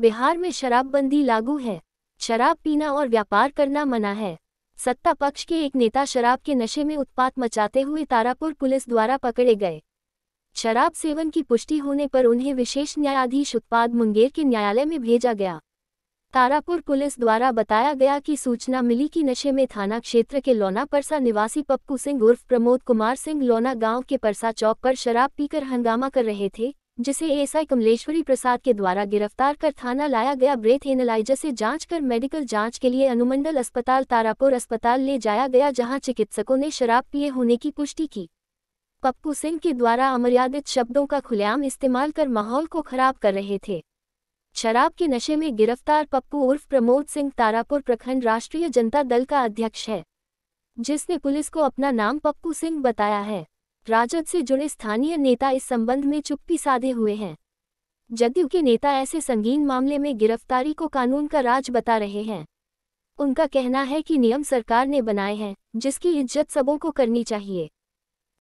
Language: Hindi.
बिहार में शराबबंदी लागू है शराब पीना और व्यापार करना मना है सत्ता पक्ष के एक नेता शराब के नशे में उत्पात मचाते हुए तारापुर पुलिस द्वारा पकड़े गए शराब सेवन की पुष्टि होने पर उन्हें विशेष न्यायाधीश उत्पाद मुंगेर के न्यायालय में भेजा गया तारापुर पुलिस द्वारा बताया गया कि सूचना मिली कि नशे में थाना क्षेत्र के लौना परसा निवासी पप्पू सिंह उर्फ प्रमोद कुमार सिंह लौना गांव के परसा चौक पर शराब पीकर हंगामा कर रहे थे जिसे एएसआई कमलेश्वरी प्रसाद के द्वारा गिरफ्तार कर थाना लाया गया ब्रेथ एनालाइजर से जांच कर मेडिकल जांच के लिए अनुमंडल अस्पताल तारापुर अस्पताल ले जाया गया जहां चिकित्सकों ने शराब पिए होने की पुष्टि की पप्पू सिंह के द्वारा अमर्यादित शब्दों का खुलेआम इस्तेमाल कर माहौल को खराब कर रहे थे शराब के नशे में गिरफ्तार पप्पू उर्फ प्रमोद सिंह तारापुर प्रखंड राष्ट्रीय जनता दल का अध्यक्ष है जिसने पुलिस को अपना नाम पप्पू सिंह बताया है राजद से जुड़े स्थानीय नेता इस संबंध में चुप्पी साधे हुए हैं जदयू के नेता ऐसे संगीन मामले में गिरफ्तारी को कानून का राज बता रहे हैं उनका कहना है कि नियम सरकार ने बनाए हैं जिसकी इज्जत सबों को करनी चाहिए